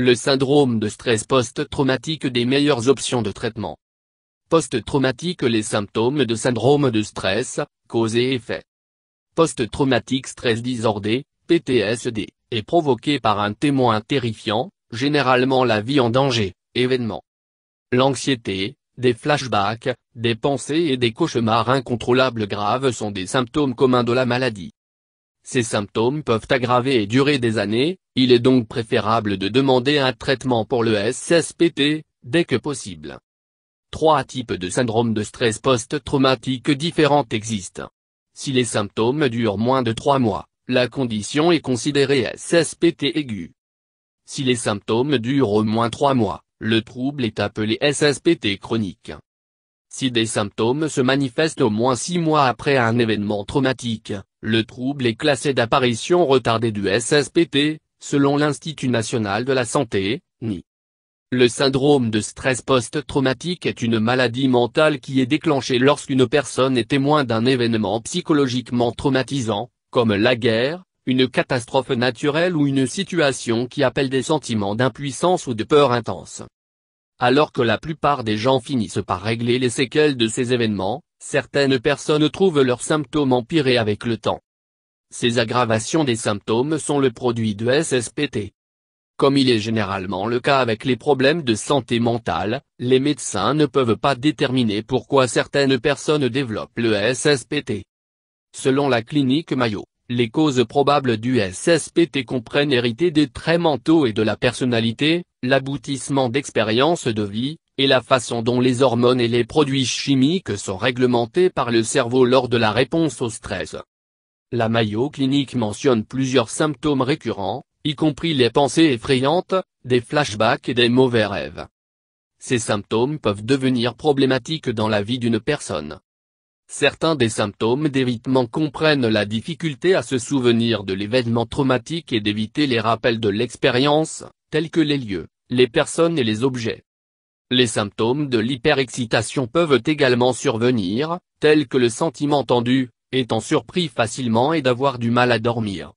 Le syndrome de stress post-traumatique des meilleures options de traitement. Post-traumatique Les symptômes de syndrome de stress, cause et effet. Post-traumatique stress disordé, PTSD, est provoqué par un témoin terrifiant, généralement la vie en danger, événement. L'anxiété, des flashbacks, des pensées et des cauchemars incontrôlables graves sont des symptômes communs de la maladie. Ces symptômes peuvent aggraver et durer des années, il est donc préférable de demander un traitement pour le SSPT, dès que possible. Trois types de syndromes de stress post-traumatique différents existent. Si les symptômes durent moins de trois mois, la condition est considérée SSPT aiguë. Si les symptômes durent au moins trois mois, le trouble est appelé SSPT chronique. Si des symptômes se manifestent au moins six mois après un événement traumatique, le trouble est classé d'apparition retardée du SSPT, selon l'Institut national de la santé, NI. Le syndrome de stress post-traumatique est une maladie mentale qui est déclenchée lorsqu'une personne est témoin d'un événement psychologiquement traumatisant, comme la guerre, une catastrophe naturelle ou une situation qui appelle des sentiments d'impuissance ou de peur intense. Alors que la plupart des gens finissent par régler les séquelles de ces événements, Certaines personnes trouvent leurs symptômes empirés avec le temps. Ces aggravations des symptômes sont le produit du SSPT. Comme il est généralement le cas avec les problèmes de santé mentale, les médecins ne peuvent pas déterminer pourquoi certaines personnes développent le SSPT. Selon la clinique Mayo, les causes probables du SSPT comprennent hérité des traits mentaux et de la personnalité, l'aboutissement d'expériences de vie, et la façon dont les hormones et les produits chimiques sont réglementés par le cerveau lors de la réponse au stress. La Mayo Clinique mentionne plusieurs symptômes récurrents, y compris les pensées effrayantes, des flashbacks et des mauvais rêves. Ces symptômes peuvent devenir problématiques dans la vie d'une personne. Certains des symptômes d'évitement comprennent la difficulté à se souvenir de l'événement traumatique et d'éviter les rappels de l'expérience, tels que les lieux, les personnes et les objets. Les symptômes de l'hyperexcitation peuvent également survenir, tels que le sentiment tendu, étant surpris facilement et d'avoir du mal à dormir.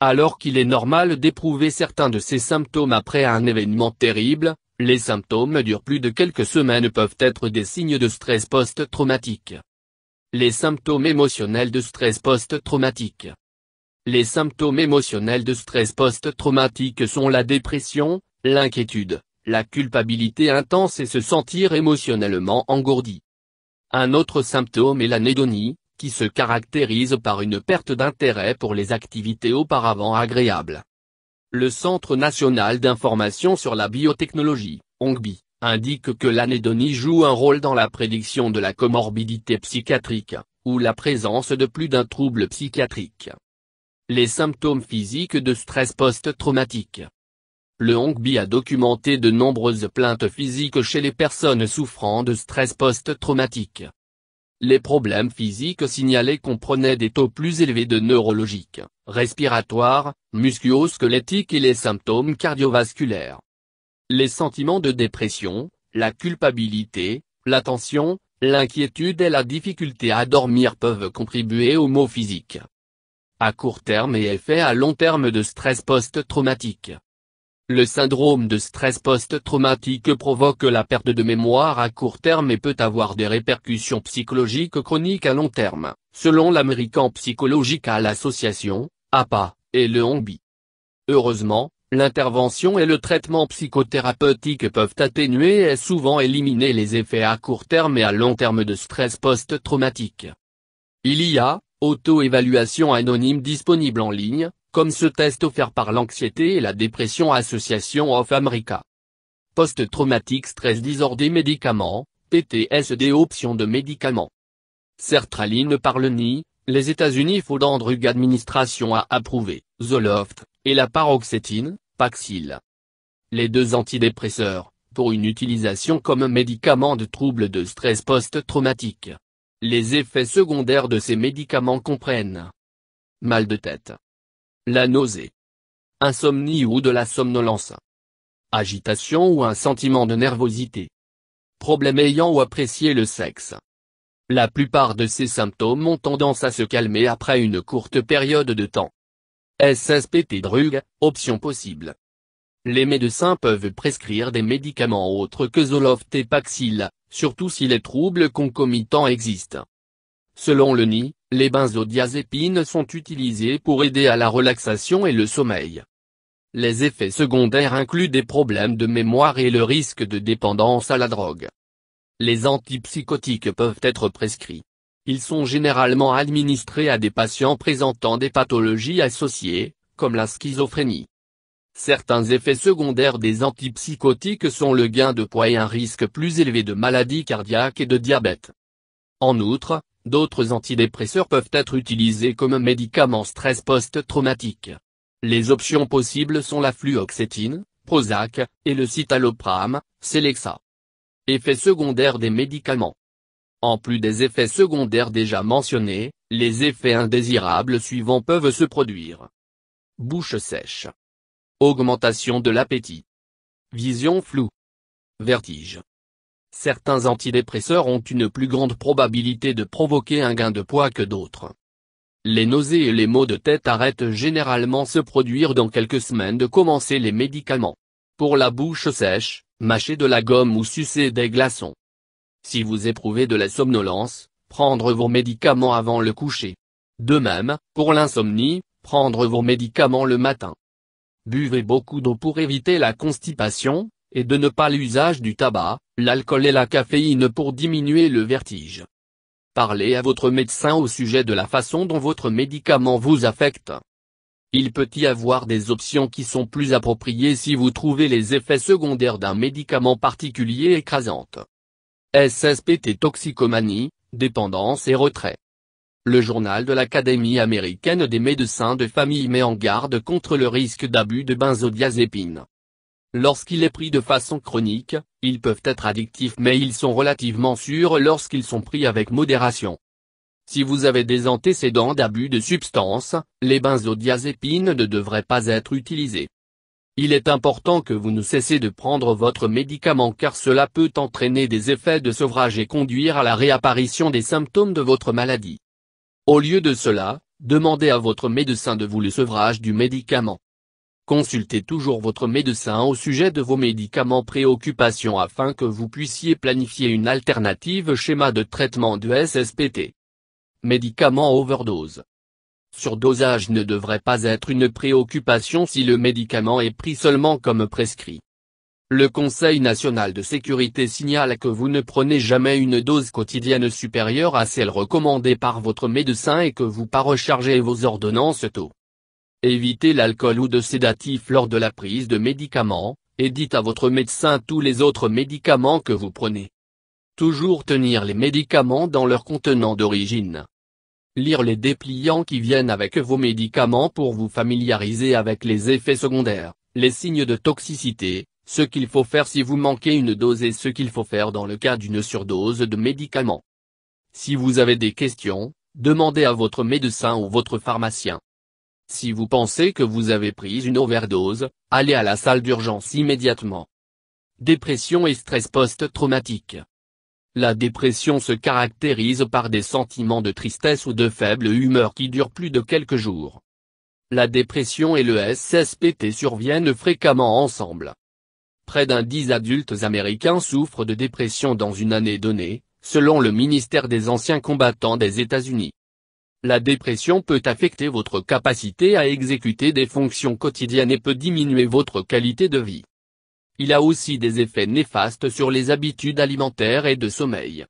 Alors qu'il est normal d'éprouver certains de ces symptômes après un événement terrible, les symptômes durent plus de quelques semaines peuvent être des signes de stress post-traumatique. Les symptômes émotionnels de stress post-traumatique Les symptômes émotionnels de stress post-traumatique sont la dépression, l'inquiétude, la culpabilité intense et se sentir émotionnellement engourdi. Un autre symptôme est l'anédonie, qui se caractérise par une perte d'intérêt pour les activités auparavant agréables. Le Centre national d'information sur la biotechnologie, ONGBI, indique que l'anédonie joue un rôle dans la prédiction de la comorbidité psychiatrique, ou la présence de plus d'un trouble psychiatrique. Les symptômes physiques de stress post-traumatique le Hongbi a documenté de nombreuses plaintes physiques chez les personnes souffrant de stress post-traumatique. Les problèmes physiques signalés comprenaient des taux plus élevés de neurologiques, respiratoires, musculosquelettiques et les symptômes cardiovasculaires. Les sentiments de dépression, la culpabilité, la tension, l'inquiétude et la difficulté à dormir peuvent contribuer aux maux physiques. À court terme et effet à long terme de stress post-traumatique. Le syndrome de stress post-traumatique provoque la perte de mémoire à court terme et peut avoir des répercussions psychologiques chroniques à long terme, selon l'American Psychological Association, APA, et le HOMBI. Heureusement, l'intervention et le traitement psychothérapeutique peuvent atténuer et souvent éliminer les effets à court terme et à long terme de stress post-traumatique. Il y a, auto-évaluation anonyme disponible en ligne, comme ce test offert par l'anxiété et la dépression Association of America. Post-traumatique stress disorder médicaments, PTSD Options de médicaments. Sertraline par le nid, les États-Unis Food Drug Administration a approuvé, Zoloft, et la paroxétine, Paxil. Les deux antidépresseurs, pour une utilisation comme médicament de trouble de stress post-traumatique. Les effets secondaires de ces médicaments comprennent mal de tête, la nausée, insomnie ou de la somnolence, agitation ou un sentiment de nervosité, problème ayant ou apprécié le sexe. La plupart de ces symptômes ont tendance à se calmer après une courte période de temps. SSPT Drug, option possible. Les médecins peuvent prescrire des médicaments autres que Zoloft et Paxil, surtout si les troubles concomitants existent. Selon le NI, les benzodiazépines sont utilisées pour aider à la relaxation et le sommeil. Les effets secondaires incluent des problèmes de mémoire et le risque de dépendance à la drogue. Les antipsychotiques peuvent être prescrits. Ils sont généralement administrés à des patients présentant des pathologies associées, comme la schizophrénie. Certains effets secondaires des antipsychotiques sont le gain de poids et un risque plus élevé de maladies cardiaques et de diabète. En outre, D'autres antidépresseurs peuvent être utilisés comme médicaments stress post-traumatique. Les options possibles sont la fluoxétine, Prozac, et le citalopram, Celexa. Effets secondaires des médicaments. En plus des effets secondaires déjà mentionnés, les effets indésirables suivants peuvent se produire. Bouche sèche. Augmentation de l'appétit. Vision floue. Vertige. Certains antidépresseurs ont une plus grande probabilité de provoquer un gain de poids que d'autres. Les nausées et les maux de tête arrêtent généralement se produire dans quelques semaines de commencer les médicaments. Pour la bouche sèche, mâchez de la gomme ou sucez des glaçons. Si vous éprouvez de la somnolence, prendre vos médicaments avant le coucher. De même, pour l'insomnie, prendre vos médicaments le matin. Buvez beaucoup d'eau pour éviter la constipation, et de ne pas l'usage du tabac, l'alcool et la caféine pour diminuer le vertige. Parlez à votre médecin au sujet de la façon dont votre médicament vous affecte. Il peut y avoir des options qui sont plus appropriées si vous trouvez les effets secondaires d'un médicament particulier écrasante. SSPT Toxicomanie, Dépendance et Retrait. Le journal de l'Académie américaine des médecins de famille met en garde contre le risque d'abus de benzodiazépines. Lorsqu'il est pris de façon chronique, ils peuvent être addictifs mais ils sont relativement sûrs lorsqu'ils sont pris avec modération. Si vous avez des antécédents d'abus de substances, les benzodiazépines ne devraient pas être utilisées. Il est important que vous ne cessez de prendre votre médicament car cela peut entraîner des effets de sevrage et conduire à la réapparition des symptômes de votre maladie. Au lieu de cela, demandez à votre médecin de vous le sevrage du médicament. Consultez toujours votre médecin au sujet de vos médicaments préoccupations afin que vous puissiez planifier une alternative schéma de traitement de SSPT. Médicaments overdose. Surdosage ne devrait pas être une préoccupation si le médicament est pris seulement comme prescrit. Le Conseil national de sécurité signale que vous ne prenez jamais une dose quotidienne supérieure à celle recommandée par votre médecin et que vous pas rechargez vos ordonnances tôt. Évitez l'alcool ou de sédatifs lors de la prise de médicaments, et dites à votre médecin tous les autres médicaments que vous prenez. Toujours tenir les médicaments dans leur contenant d'origine. Lire les dépliants qui viennent avec vos médicaments pour vous familiariser avec les effets secondaires, les signes de toxicité, ce qu'il faut faire si vous manquez une dose et ce qu'il faut faire dans le cas d'une surdose de médicaments. Si vous avez des questions, demandez à votre médecin ou votre pharmacien. Si vous pensez que vous avez pris une overdose, allez à la salle d'urgence immédiatement. Dépression et stress post-traumatique. La dépression se caractérise par des sentiments de tristesse ou de faible humeur qui durent plus de quelques jours. La dépression et le SSPT surviennent fréquemment ensemble. Près d'un dix adultes américains souffrent de dépression dans une année donnée, selon le ministère des anciens combattants des États-Unis. La dépression peut affecter votre capacité à exécuter des fonctions quotidiennes et peut diminuer votre qualité de vie. Il a aussi des effets néfastes sur les habitudes alimentaires et de sommeil.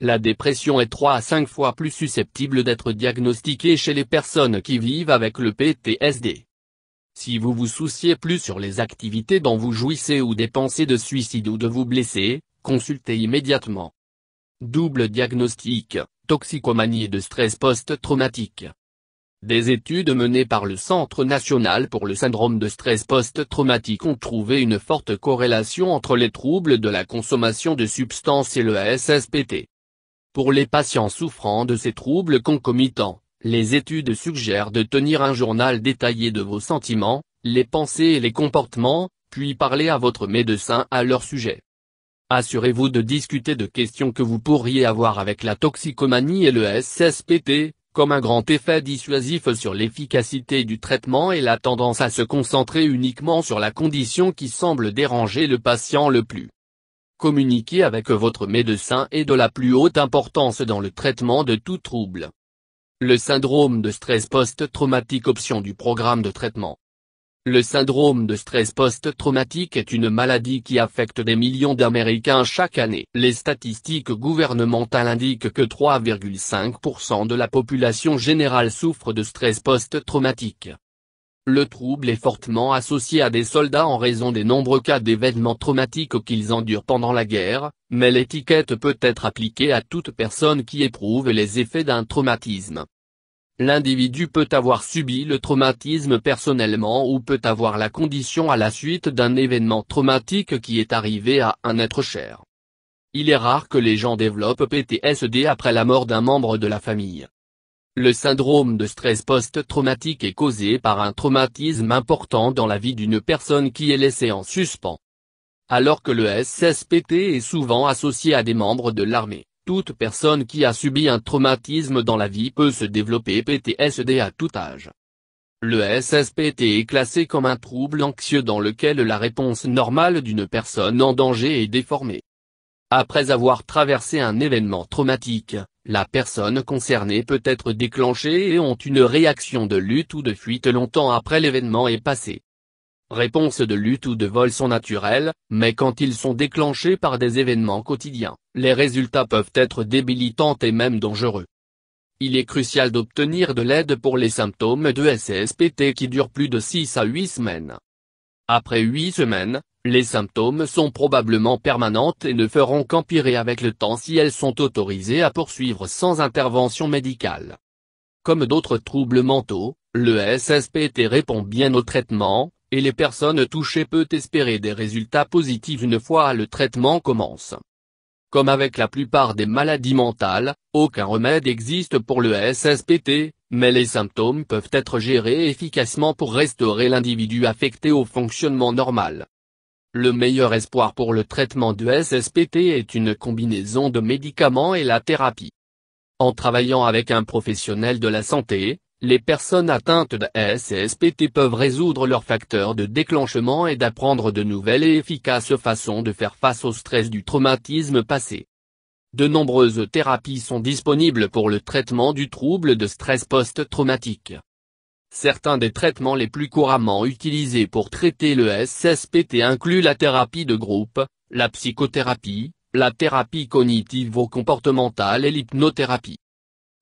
La dépression est 3 à 5 fois plus susceptible d'être diagnostiquée chez les personnes qui vivent avec le PTSD. Si vous vous souciez plus sur les activités dont vous jouissez ou des pensées de suicide ou de vous blesser, consultez immédiatement. Double diagnostic, toxicomanie de stress post-traumatique. Des études menées par le Centre national pour le syndrome de stress post-traumatique ont trouvé une forte corrélation entre les troubles de la consommation de substances et le SSPT. Pour les patients souffrant de ces troubles concomitants, les études suggèrent de tenir un journal détaillé de vos sentiments, les pensées et les comportements, puis parler à votre médecin à leur sujet. Assurez-vous de discuter de questions que vous pourriez avoir avec la toxicomanie et le SSPT, comme un grand effet dissuasif sur l'efficacité du traitement et la tendance à se concentrer uniquement sur la condition qui semble déranger le patient le plus. Communiquer avec votre médecin est de la plus haute importance dans le traitement de tout trouble. Le syndrome de stress post-traumatique option du programme de traitement le syndrome de stress post-traumatique est une maladie qui affecte des millions d'Américains chaque année. Les statistiques gouvernementales indiquent que 3,5% de la population générale souffre de stress post-traumatique. Le trouble est fortement associé à des soldats en raison des nombreux cas d'événements traumatiques qu'ils endurent pendant la guerre, mais l'étiquette peut être appliquée à toute personne qui éprouve les effets d'un traumatisme. L'individu peut avoir subi le traumatisme personnellement ou peut avoir la condition à la suite d'un événement traumatique qui est arrivé à un être cher. Il est rare que les gens développent PTSD après la mort d'un membre de la famille. Le syndrome de stress post-traumatique est causé par un traumatisme important dans la vie d'une personne qui est laissée en suspens. Alors que le SSPT est souvent associé à des membres de l'armée. Toute personne qui a subi un traumatisme dans la vie peut se développer PTSD à tout âge. Le SSPT est classé comme un trouble anxieux dans lequel la réponse normale d'une personne en danger est déformée. Après avoir traversé un événement traumatique, la personne concernée peut être déclenchée et ont une réaction de lutte ou de fuite longtemps après l'événement est passé réponses de lutte ou de vol sont naturelles, mais quand ils sont déclenchés par des événements quotidiens, les résultats peuvent être débilitants et même dangereux. Il est crucial d'obtenir de l'aide pour les symptômes de SSPT qui durent plus de 6 à 8 semaines. Après 8 semaines, les symptômes sont probablement permanentes et ne feront qu'empirer avec le temps si elles sont autorisées à poursuivre sans intervention médicale. Comme d'autres troubles mentaux, le SSPT répond bien au traitement, et les personnes touchées peuvent espérer des résultats positifs une fois le traitement commence. Comme avec la plupart des maladies mentales, aucun remède existe pour le SSPT, mais les symptômes peuvent être gérés efficacement pour restaurer l'individu affecté au fonctionnement normal. Le meilleur espoir pour le traitement du SSPT est une combinaison de médicaments et la thérapie. En travaillant avec un professionnel de la santé, les personnes atteintes de SSPT peuvent résoudre leurs facteurs de déclenchement et d'apprendre de nouvelles et efficaces façons de faire face au stress du traumatisme passé. De nombreuses thérapies sont disponibles pour le traitement du trouble de stress post-traumatique. Certains des traitements les plus couramment utilisés pour traiter le SSPT incluent la thérapie de groupe, la psychothérapie, la thérapie cognitive ou comportementale et l'hypnothérapie.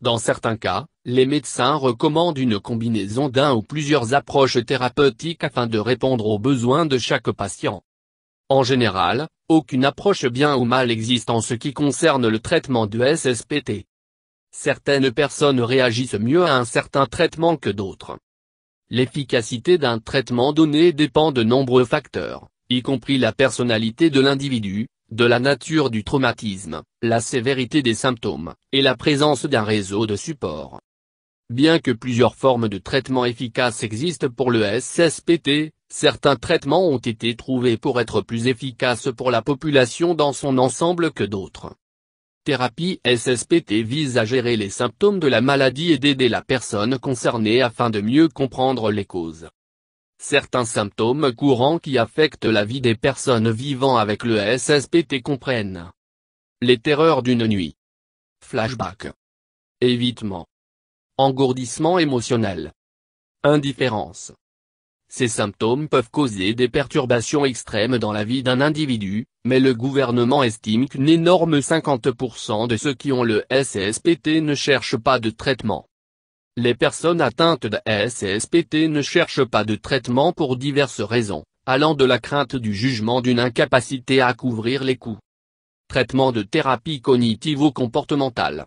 Dans certains cas, les médecins recommandent une combinaison d'un ou plusieurs approches thérapeutiques afin de répondre aux besoins de chaque patient. En général, aucune approche bien ou mal existe en ce qui concerne le traitement du SSPT. Certaines personnes réagissent mieux à un certain traitement que d'autres. L'efficacité d'un traitement donné dépend de nombreux facteurs, y compris la personnalité de l'individu, de la nature du traumatisme, la sévérité des symptômes, et la présence d'un réseau de support. Bien que plusieurs formes de traitement efficaces existent pour le SSPT, certains traitements ont été trouvés pour être plus efficaces pour la population dans son ensemble que d'autres. Thérapie SSPT vise à gérer les symptômes de la maladie et d'aider la personne concernée afin de mieux comprendre les causes. Certains symptômes courants qui affectent la vie des personnes vivant avec le SSPT comprennent les terreurs d'une nuit, flashback, évitement, engourdissement émotionnel, indifférence. Ces symptômes peuvent causer des perturbations extrêmes dans la vie d'un individu, mais le gouvernement estime qu'une énorme 50% de ceux qui ont le SSPT ne cherchent pas de traitement. Les personnes atteintes de SSPT ne cherchent pas de traitement pour diverses raisons, allant de la crainte du jugement d'une incapacité à couvrir les coûts. Traitement de thérapie cognitive ou comportementale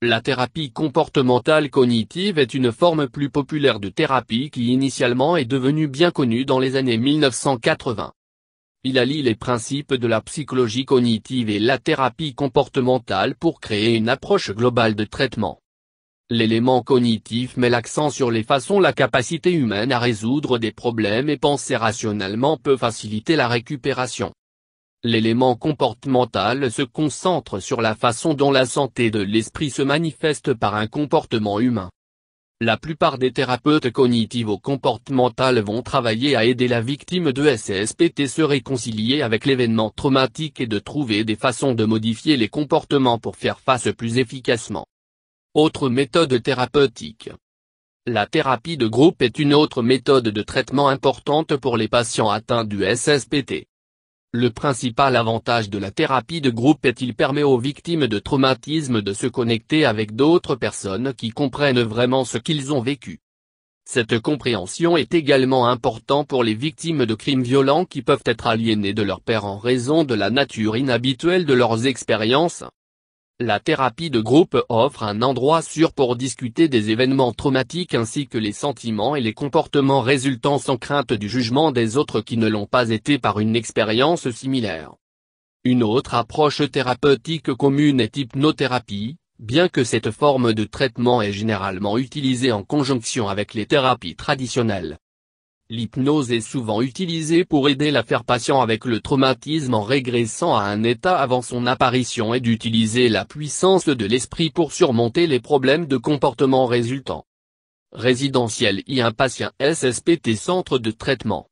La thérapie comportementale cognitive est une forme plus populaire de thérapie qui initialement est devenue bien connue dans les années 1980. Il allie les principes de la psychologie cognitive et la thérapie comportementale pour créer une approche globale de traitement. L'élément cognitif met l'accent sur les façons la capacité humaine à résoudre des problèmes et penser rationnellement peut faciliter la récupération. L'élément comportemental se concentre sur la façon dont la santé de l'esprit se manifeste par un comportement humain. La plupart des thérapeutes cognitivo-comportementales vont travailler à aider la victime de SSPT se réconcilier avec l'événement traumatique et de trouver des façons de modifier les comportements pour faire face plus efficacement. Autre méthode thérapeutique. La thérapie de groupe est une autre méthode de traitement importante pour les patients atteints du SSPT. Le principal avantage de la thérapie de groupe est qu'il permet aux victimes de traumatisme de se connecter avec d'autres personnes qui comprennent vraiment ce qu'ils ont vécu. Cette compréhension est également importante pour les victimes de crimes violents qui peuvent être aliénées de leurs père en raison de la nature inhabituelle de leurs expériences. La thérapie de groupe offre un endroit sûr pour discuter des événements traumatiques ainsi que les sentiments et les comportements résultant sans crainte du jugement des autres qui ne l'ont pas été par une expérience similaire. Une autre approche thérapeutique commune est hypnothérapie, bien que cette forme de traitement est généralement utilisée en conjonction avec les thérapies traditionnelles. L'hypnose est souvent utilisée pour aider la faire patient avec le traumatisme en régressant à un état avant son apparition et d'utiliser la puissance de l'esprit pour surmonter les problèmes de comportement résultants. Résidentiel et un patient SSPT Centre de traitement.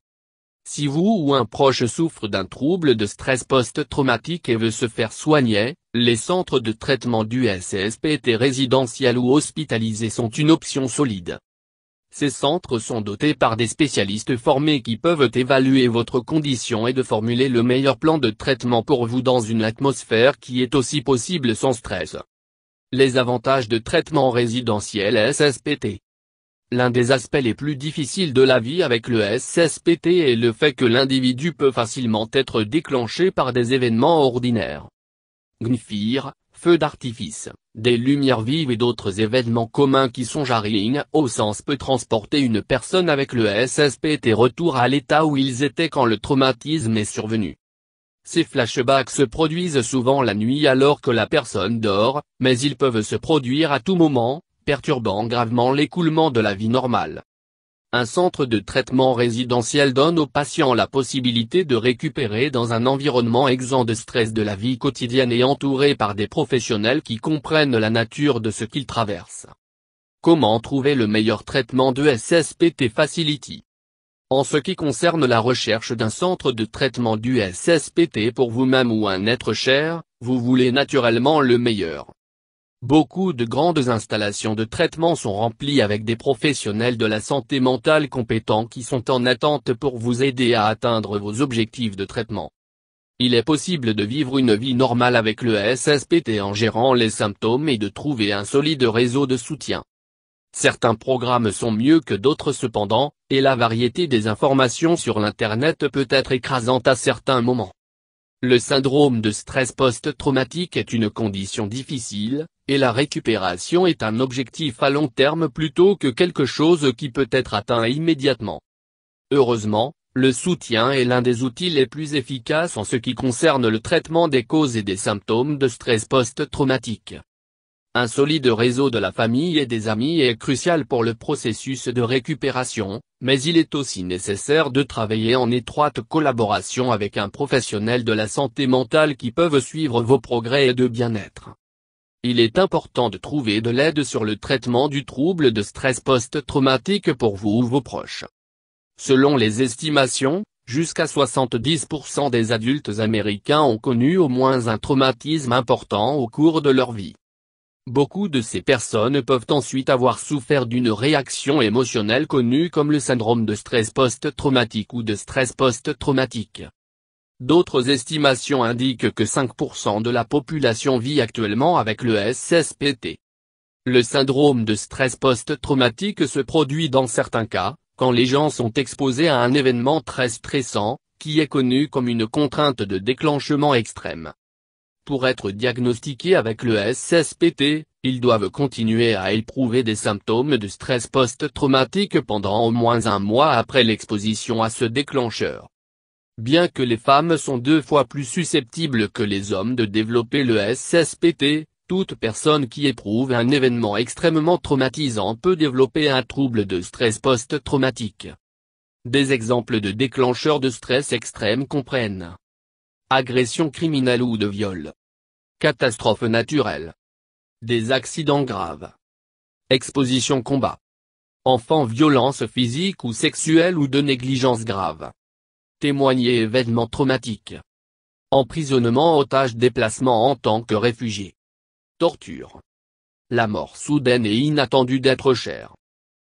Si vous ou un proche souffre d'un trouble de stress post-traumatique et veut se faire soigner, les centres de traitement du SSPT résidentiel ou hospitalisé sont une option solide. Ces centres sont dotés par des spécialistes formés qui peuvent évaluer votre condition et de formuler le meilleur plan de traitement pour vous dans une atmosphère qui est aussi possible sans stress. Les avantages de traitement résidentiel SSPT L'un des aspects les plus difficiles de la vie avec le SSPT est le fait que l'individu peut facilement être déclenché par des événements ordinaires. GNFIR, feux d'artifice, des lumières vives et d'autres événements communs qui sont jarring au sens peut transporter une personne avec le SSP et retour à l'état où ils étaient quand le traumatisme est survenu. Ces flashbacks se produisent souvent la nuit alors que la personne dort, mais ils peuvent se produire à tout moment, perturbant gravement l'écoulement de la vie normale. Un centre de traitement résidentiel donne aux patients la possibilité de récupérer dans un environnement exempt de stress de la vie quotidienne et entouré par des professionnels qui comprennent la nature de ce qu'ils traversent. Comment trouver le meilleur traitement de SSPT Facility En ce qui concerne la recherche d'un centre de traitement du SSPT pour vous-même ou un être cher, vous voulez naturellement le meilleur. Beaucoup de grandes installations de traitement sont remplies avec des professionnels de la santé mentale compétents qui sont en attente pour vous aider à atteindre vos objectifs de traitement. Il est possible de vivre une vie normale avec le SSPT en gérant les symptômes et de trouver un solide réseau de soutien. Certains programmes sont mieux que d'autres cependant, et la variété des informations sur l'Internet peut être écrasante à certains moments. Le syndrome de stress post-traumatique est une condition difficile, et la récupération est un objectif à long terme plutôt que quelque chose qui peut être atteint immédiatement. Heureusement, le soutien est l'un des outils les plus efficaces en ce qui concerne le traitement des causes et des symptômes de stress post-traumatique. Un solide réseau de la famille et des amis est crucial pour le processus de récupération, mais il est aussi nécessaire de travailler en étroite collaboration avec un professionnel de la santé mentale qui peuvent suivre vos progrès et de bien-être il est important de trouver de l'aide sur le traitement du trouble de stress post-traumatique pour vous ou vos proches. Selon les estimations, jusqu'à 70% des adultes américains ont connu au moins un traumatisme important au cours de leur vie. Beaucoup de ces personnes peuvent ensuite avoir souffert d'une réaction émotionnelle connue comme le syndrome de stress post-traumatique ou de stress post-traumatique. D'autres estimations indiquent que 5% de la population vit actuellement avec le SSPT. Le syndrome de stress post-traumatique se produit dans certains cas, quand les gens sont exposés à un événement très stressant, qui est connu comme une contrainte de déclenchement extrême. Pour être diagnostiqués avec le SSPT, ils doivent continuer à éprouver des symptômes de stress post-traumatique pendant au moins un mois après l'exposition à ce déclencheur. Bien que les femmes sont deux fois plus susceptibles que les hommes de développer le SSPT, toute personne qui éprouve un événement extrêmement traumatisant peut développer un trouble de stress post-traumatique. Des exemples de déclencheurs de stress extrême comprennent agression criminelle ou de viol, catastrophe naturelle, des accidents graves, exposition combat, enfants violence physique ou sexuelle ou de négligence grave témoigner événements traumatiques. Emprisonnement otage déplacement en tant que réfugié. Torture. La mort soudaine et inattendue d'être cher.